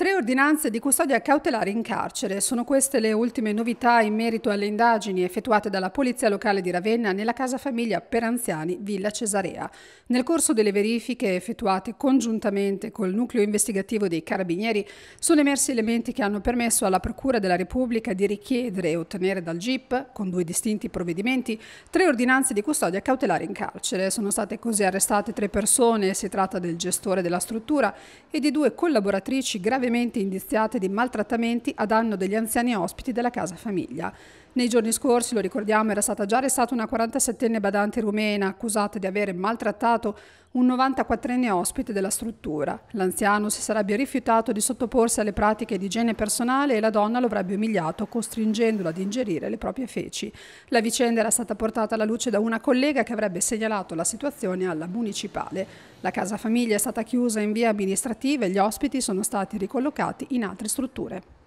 Tre ordinanze di custodia cautelare in carcere. Sono queste le ultime novità in merito alle indagini effettuate dalla Polizia Locale di Ravenna nella casa famiglia per anziani Villa Cesarea. Nel corso delle verifiche effettuate congiuntamente col nucleo investigativo dei Carabinieri sono emersi elementi che hanno permesso alla Procura della Repubblica di richiedere e ottenere dal GIP, con due distinti provvedimenti, tre ordinanze di custodia cautelare in carcere. Sono state così arrestate tre persone, si tratta del gestore della struttura e di due collaboratrici gravemente fortemente indiziate di maltrattamenti a danno degli anziani ospiti della casa famiglia. Nei giorni scorsi, lo ricordiamo, era stata già arrestata una 47enne badante rumena accusata di aver maltrattato un 94enne ospite della struttura. L'anziano si sarebbe rifiutato di sottoporsi alle pratiche di igiene personale e la donna lo avrebbe umiliato costringendolo ad ingerire le proprie feci. La vicenda era stata portata alla luce da una collega che avrebbe segnalato la situazione alla municipale. La casa famiglia è stata chiusa in via amministrativa e gli ospiti sono stati ricollocati in altre strutture.